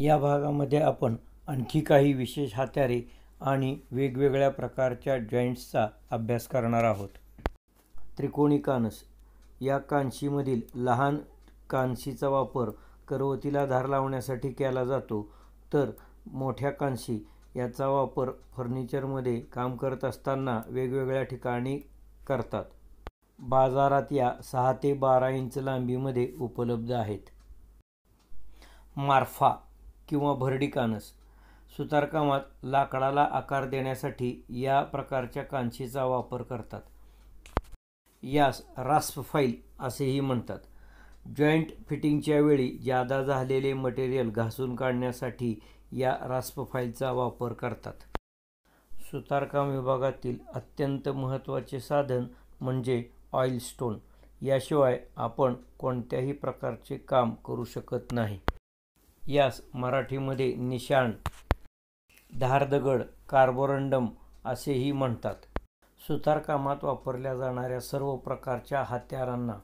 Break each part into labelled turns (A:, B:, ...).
A: या भागामध्ये आपण आणखी काही विशेष हात्यारे आणि वेगवेगळ्या प्रकारच्या जॉईंट्सचा अभ्यास करणार आहोत त्रिकोणी कानस या कानशीमधील लहान कानशीचा वापर करवतीला धार लावण्यासाठी केला जातो तर मोठ्या कांशी याचा वापर फर्निचरमध्ये काम करत असताना वेगवेगळ्या ठिकाणी करतात बाजारात या सहा ते बारा इंच लांबीमध्ये उपलब्ध आहेत मार्फा किंवा भरडी कानस सुतारकामात लाकडाला आकार देण्यासाठी या प्रकारच्या कांशीचा वापर करतात यास रास्प फाईल असेही म्हणतात जॉईंट फिटिंगच्या वेळी जादा झालेले मटेरियल घासून काढण्यासाठी या रास्प फाईलचा वापर करतात सुतारकाम विभागातील अत्यंत महत्त्वाचे साधन म्हणजे ऑइल स्टोन याशिवाय आपण कोणत्याही प्रकारचे काम करू शकत नाही यास मराठीमध्ये निशाण धारदगड कार्बोरंडम असेही म्हणतात सुतारकामात वापरल्या जाणाऱ्या सर्व प्रकारच्या हत्यारांना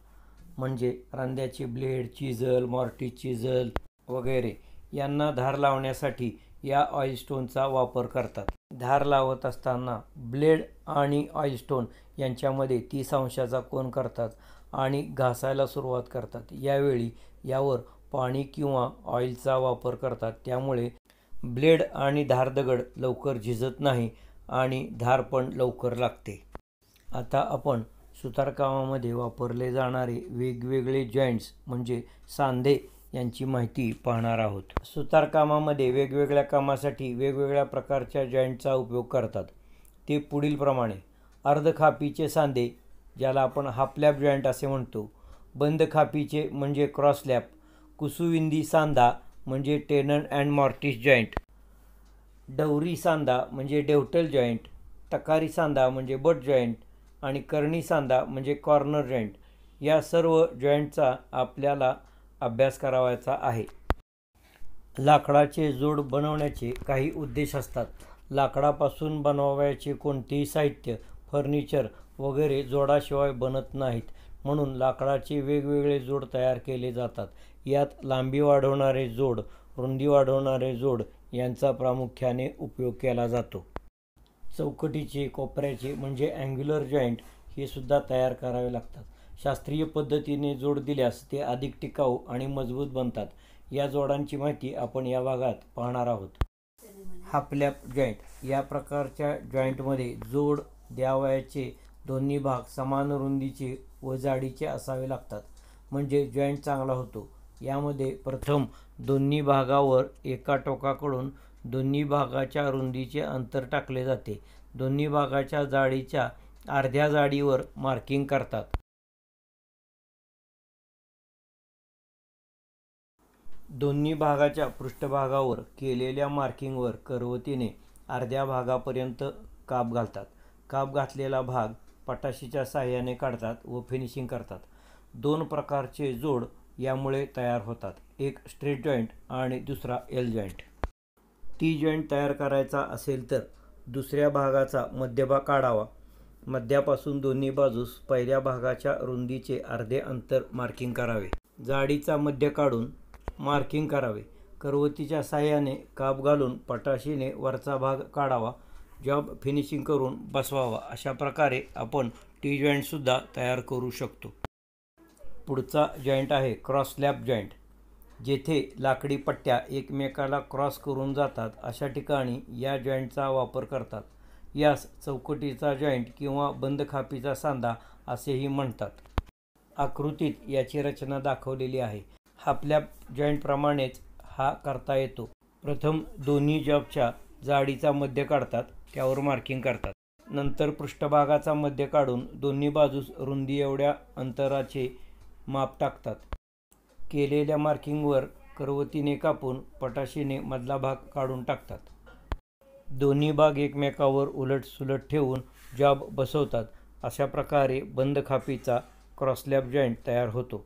A: म्हणजे रांद्याची ब्लेड चिजल मॉर्टी चिजल वगैरे यांना धार लावण्यासाठी या ऑइलस्टोनचा वापर करतात धार लावत असताना ब्लेड आणि ऑइलस्टोन यांच्यामध्ये तीस अंशाचा कोण करतात आणि घासायला सुरुवात करतात यावेळी यावर पाणी किंवा ऑइलचा वापर करतात त्यामुळे ब्लेड आणि धारदगड लवकर झिजत नाही आणि धार पण लवकर लागते आता आपण सुतारकामामध्ये वापरले जाणारे वेगवेगळे जॉईंट्स म्हणजे सांधे यांची माहिती पाहणार आहोत सुतारकामामध्ये वेगवेगळ्या कामासाठी वेगवेगळ्या प्रकारच्या जॉईंटचा उपयोग करतात ते पुढीलप्रमाणे अर्धखापीचे सांधे ज्याला आपण हापलॅप जॉईंट असे म्हणतो बंद खापीचे म्हणजे क्रॉस लॅप कुसुविंदी सांदा म्हणजे टेनन अँड मॉर्टिस जॉईंट डवरी सांदा म्हणजे डेवटल जॉईंट तकारी सांदा म्हणजे बट जॉईंट आणि करणी सांदा म्हणजे कॉर्नर जॉईंट या सर्व जॉईंटचा आपल्याला अभ्यास करावायचा आहे लाकडाचे जोड बनवण्याचे काही उद्देश असतात लाकडापासून बनवावयाचे कोणतेही साहित्य फर्निचर वगैरे जोडाशिवाय बनत नाहीत म्हणून लाकडाचे वेगवेगळे जोड तयार केले जातात यात लांबी वाढवणारे जोड रुंदी वाढवणारे जोड यांचा प्रामुख्याने उपयोग केला जातो चौकटीचे कोपऱ्याचे म्हणजे अँग्युलर जॉईंट हे सुद्धा तयार करावे लागतात शास्त्रीय पद्धतीने जोड दिल्यास ते अधिक टिकाऊ आणि मजबूत बनतात या जोडांची माहिती आपण या भागात पाहणार आहोत हापल्याप जॉईंट या प्रकारच्या जॉईंटमध्ये जोड द्यावयाचे दोन्ही भाग समान रुंदीचे व जाडीचे असावे लागतात म्हणजे जॉईंट चांगला होतो यामध्ये प्रथम दोन्ही भागावर एका टोकाकडून दोन्ही भागाच्या रुंदीचे अंतर टाकले जाते दोन्ही भागाच्या जाडीच्या अर्ध्या जाडीवर मार्किंग करतात दोन्ही भागाच्या पृष्ठभागावर केलेल्या मार्किंगवर करवतीने अर्ध्या भागापर्यंत काप घालतात काप घातलेला भाग पटाशीच्या साह्याने काढतात व फिनिशिंग करतात दोन प्रकारचे जोड यामुळे तयार होतात एक स्ट्रेट जॉईंट आणि दुसरा एल जॉईंट टी जॉईंट तयार करायचा असेल तर दुसऱ्या भागाचा मध्यभाग काढावा मध्यापासून दोन्ही बाजूस पहिल्या भागाच्या रुंदीचे अर्धे अंतर मार्किंग करावे जाडीचा मध्य काढून मार्किंग करावे करवतीच्या साह्याने काप घालून पटाशीने वरचा भाग काढावा जॉब फिनिशिंग करून बसवावा अशा प्रकारे आपण टी जॉईंटसुद्धा तयार करू शकतो पुढचा जॉईंट आहे क्रॉस लॅप जॉईंट जेथे लाकडी पट्ट्या एकमेकाला क्रॉस करून जातात अशा ठिकाणी या जॉईंटचा वापर करतात यास चौकटीचा जॉईंट किंवा बंद खापीचा सांधा असेही म्हणतात आकृतीत याची रचना दाखवलेली आहे आपल्या जॉईंटप्रमाणेच हा करता येतो प्रथम दोन्ही जॉबच्या जाडीचा मध्य काढतात त्यावर मार्किंग करतात नंतर पृष्ठभागाचा मध्य काढून दोन्ही बाजूस रुंदी एवढ्या अंतराचे माप टाकतात केलेल्या मार्किंगवर करवतीने कापून पटाशीने मधला भाग काढून टाकतात दोन्ही भाग एकमेकावर उलटसुलट ठेवून जॉब बसवतात अशा प्रकारे बंद खापीचा क्रॉसलॅब जॉईंट तयार होतो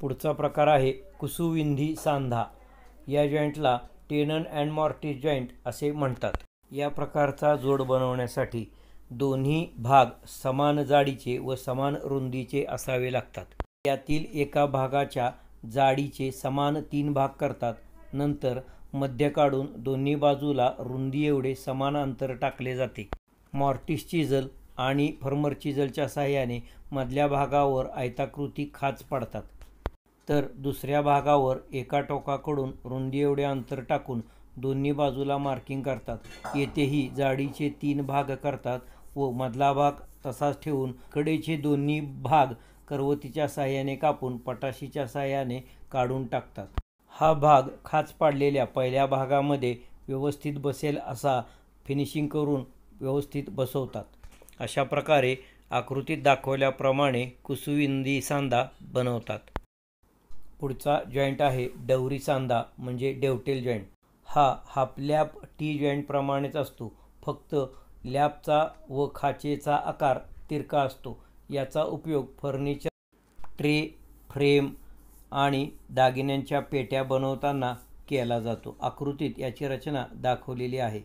A: पुढचा प्रकार आहे कुसुविंधी सांधा या जॉईंटला टेनन अँड मॉर्टिस जॉईंट असे म्हणतात या प्रकारचा जोड बनवण्यासाठी दोन्ही भाग समान जाडीचे व समान रुंदीचे असावे लागतात यातील एका भागाच्या जाडीचे समान तीन भाग करतात नंतर मध्य काढून दोन्ही बाजूला रुंदी एवढे समान अंतर टाकले जाते मॉर्टिस चिजल आणि फर्मर चिजलच्या सहाय्याने मधल्या भागावर आयताकृती खाच पाडतात तर दुसऱ्या भागावर एका टोकाकडून रुंदी एवढे अंतर टाकून दोन्ही बाजूला मार्किंग करतात येथेही जाडीचे तीन भाग करतात व मधला भाग तसाच ठेवून कडेचे दोन्ही भाग करवतीच्या साह्याने कापून पटाशीच्या साह्याने काढून टाकतात हा भाग खाच पाडलेल्या पहिल्या भागामध्ये व्यवस्थित बसेल असा फिनिशिंग करून व्यवस्थित बसवतात अशा प्रकारे आकृतीत दाखवल्याप्रमाणे कुसुविंदी सांदा बनवतात पुढचा जॉईंट आहे डवरी सांदा म्हणजे डेवटेल जॉईंट हा हाफ लॅप टी जॉईंटप्रमाणेच असतो फक्त लॅपचा व खाचेचा आकार तिरका असतो याचा उपयोग फर्निचर ट्रे फ्रेम आणि दागिन्यांच्या पेट्या बनवताना केला जातो आकृतीत याची रचना दाखवलेली आहे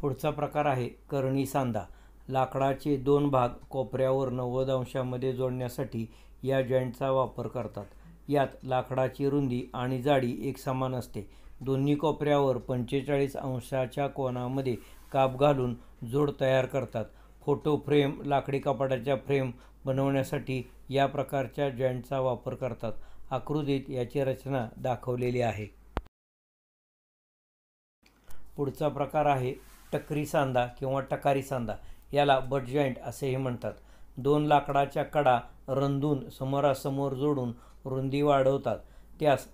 A: पुढचा प्रकार आहे करणी सांदा लाकडाचे दोन भाग कोपऱ्यावर नव्वद अंशामध्ये जोडण्यासाठी या जॉईंटचा वापर करतात यात लाकडाची रुंदी आणि जाडी एक समान असते दोन्ही कोपऱ्यावर पंचेचाळीस अंशाच्या कोनामध्ये काप घालून जोड तयार करतात फोटो फ्रेम लाकडी कपाटाच्या फ्रेम बनवण्यासाठी या प्रकारच्या जॉईंटचा वापर करतात आकृतीत याची रचना दाखवलेली आहे पुढचा प्रकार आहे टकरी सांदा किंवा टकारी सांदा याला बट जॉईंट असेही म्हणतात दोन लाकडाच्या कडा रंधून समोरासमोर जोडून रुंदी वाढवतात त्यास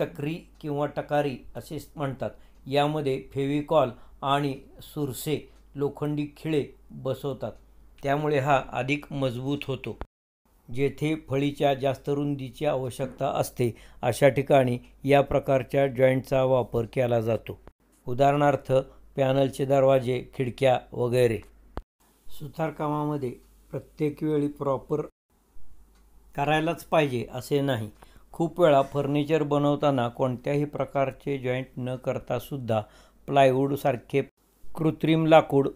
A: टकरी किंवा टकारी असे म्हणतात यामध्ये फेविकॉल आणि सुरसे लोखंडी खिळे बसवतात त्यामुळे हा अधिक मजबूत होतो जेथे फळीच्या जास्त रुंदीची आवश्यकता असते अशा ठिकाणी या प्रकारच्या जॉईंटचा वापर केला जातो उदाहरणार्थ पॅनलचे दरवाजे खिडक्या वगैरे सुतारकामामध्ये प्रत्येक वेळी प्रॉपर करायलाच पाहिजे असे नाही खूप वेळा फर्निचर बनवताना कोणत्याही प्रकारचे जॉईंट न करतासुद्धा प्लायवूडसारखे कृत्रिम लाकूड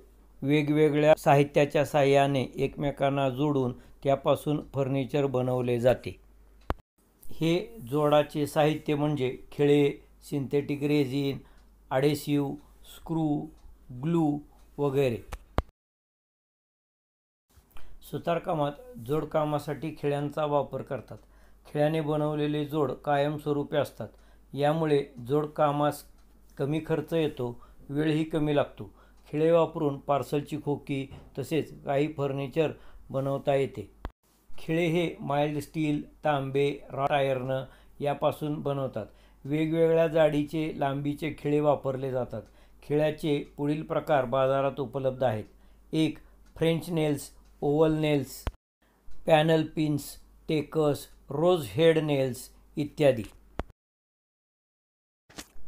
A: वेगवेगळ्या साहित्याच्या साह्याने एकमेकांना जोडून त्यापासून फर्निचर बनवले जाते हे जोडाचे साहित्य म्हणजे खिळे synthetic resin adhesive screw glue वगैरे सुतारकामात जोडकामासाठी खिळ्यांचा वापर करतात खिळ्याने बनवलेले जोड कायमस्वरूपी असतात यामुळे जोडकामास कमी खर्च येतो वेळही कमी लागतो खिळे वापरून पार्सलची खोकी तसेच काही फर्निचर बनवता येते खिळे हे माइल्ड स्टील तांबे रॉ टायर्न यापासून बनवतात वेगवेगळ्या जाडीचे लांबीचे खिळे वापरले जातात खिळ्याचे पुढील प्रकार बाजारात उपलब्ध आहेत एक French nails oval nails panel pins tackers rose head nails इत्यादी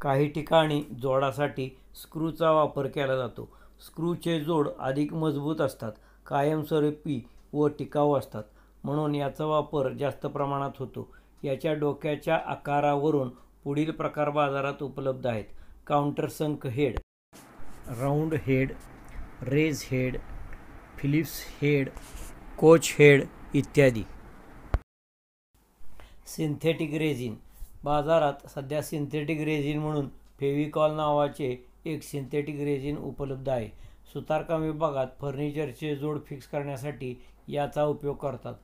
A: काही ठिकाणी जोडासाठी स्क्रूचा वापर केला जातो स्क्रूचे जोड अधिक मजबूत असतात कायमस्वरूपी व टिकाऊ असतात म्हणून याचा वापर जास्त प्रमाणात होतो याच्या डोक्याच्या आकारावरून पुढील प्रकार बाजारात उपलब्ध आहेत countersunk head round head raised head Phillips head coach head इत्यादी सिंथेटिक रेझिन बाजारात सध्या सिंथेटिक रेझिन म्हणून फेविकॉल नावाचे एक सिंथेटिक रेझिन उपलब्ध आहे सुतारकाम विभागात फर्निचरचे जोड फिक्स करण्यासाठी याचा उपयोग करतात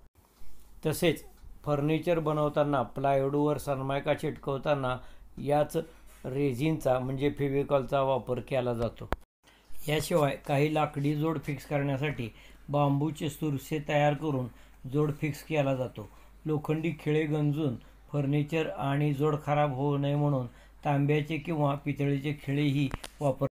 A: तसेच फर्निचर बनवताना प्लायवूडवर सनमायका चिटकवताना याच रेझिनचा म्हणजे फेविकॉलचा वापर केला जातो याशिवाय काही लाकडी जोड फिक्स करण्यासाठी बांबूचे सुरसे तयार करून जोड फिक्स केला जातो लोखंडी खिळे गंजून फर्निचर आणि जोड खराब होऊ नये म्हणून तांब्याचे किंवा पितळेचे खिळेही वापर